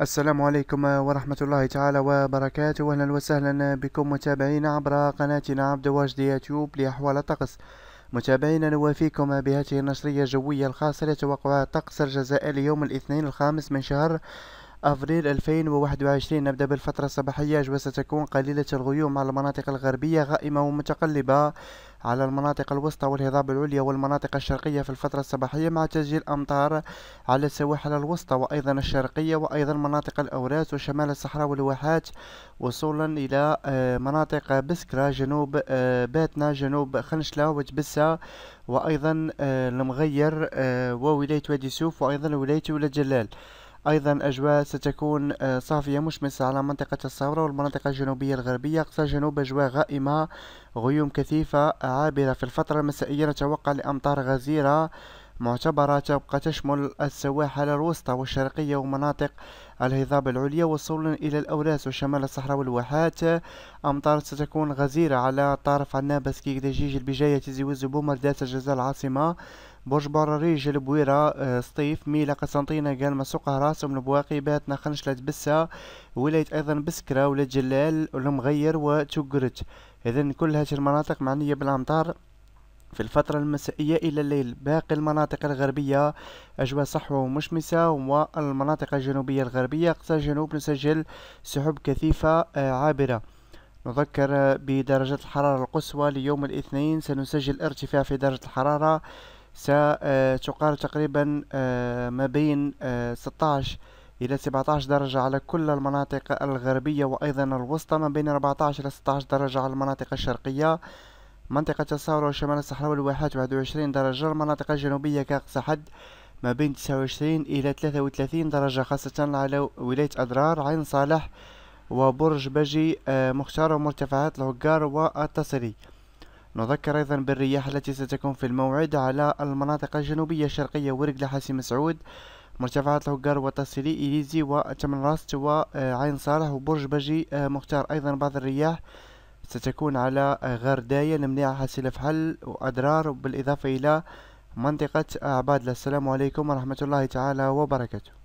السلام عليكم ورحمة الله تعالى وبركاته أهلا وسهلا بكم متابعينا عبر قناتنا عبد واجد يوتيوب لأحوال الطقس متابعينا نوافيكم بهذه النشرية الجوية الخاصة لتوقعات الطقس الجزائر ليوم الاثنين الخامس من شهر أفريل 2021 نبدأ بالفترة الصباحية وستكون قليلة الغيوم على المناطق الغربية غائمة ومتقلبة على المناطق الوسطى والهضاب العليا والمناطق الشرقية في الفترة الصباحية مع تسجيل أمطار على السواحل الوسطى وأيضا الشرقية وأيضا مناطق الأوراس وشمال الصحراء والواحات وصولا إلى آه، مناطق بسكرة جنوب آه، باتنا جنوب خنشلة وتبسة وأيضا آه، المغير وولاية وادي سوف وأيضا ولاية ولاد جلال أيضا أجواء ستكون آه، صافية مشمسة على منطقة الصورة والمناطق الجنوبية الغربية أقصى جنوب أجواء غائمة غيوم كثيفة عابرة في الفترة المسائية نتوقع لأمطار غزيرة معتبرة تبقى تشمل السواحل الوسطى والشرقية ومناطق الهضاب العليا وصولا إلى الأوراس وشمال الصحراء والواحات أمطار ستكون غزيرة على طرف عنابس سكيك دجيج البجاية تزيوز ذات الجزاء العاصمة برج براريج البويرة آه، سطيف ميلا قسنطينة قالمة راس سمن بواقي بات نخنشلة بسة ولاية أيضا بسكرة ولاية جلال المغير وتقرت إذن كل هذه المناطق معنية بالأمطار في الفترة المسائية إلى الليل باقي المناطق الغربية أجواء صحوة ومشمسة والمناطق الجنوبية الغربية أقصى الجنوب نسجل سحب كثيفة آه، عابرة نذكر بدرجة الحرارة القصوى ليوم الاثنين سنسجل ارتفاع في درجة الحرارة ستقال آه، تقريبا آه، ما بين 16 إلى 17 درجة على كل المناطق الغربية وأيضا الوسطى ما بين 14 إلى 16 درجة على المناطق الشرقية منطقة الثورة وشمال الصحراء والواحات واحد وعشرين درجة المناطق الجنوبية كأقصى حد ما بين تسعة وعشرين إلى ثلاثة وثلاثين درجة خاصة على ولاية أدرار عين صالح وبرج بجي آه، مختار ومرتفعات الهجار والتصري نذكر أيضا بالرياح التي ستكون في الموعد على المناطق الجنوبية الشرقية ورق حاسي مسعود مرتفعات الهجار والتصلي إليزي وتمنراست وعين صالح وبرج بجي آه، مختار أيضا بعض الرياح ستكون على غرداية نمنعها حاصلة في حل وأضرار بالإضافة إلى منطقة عبادلة السلام عليكم ورحمة الله تعالى وبركاته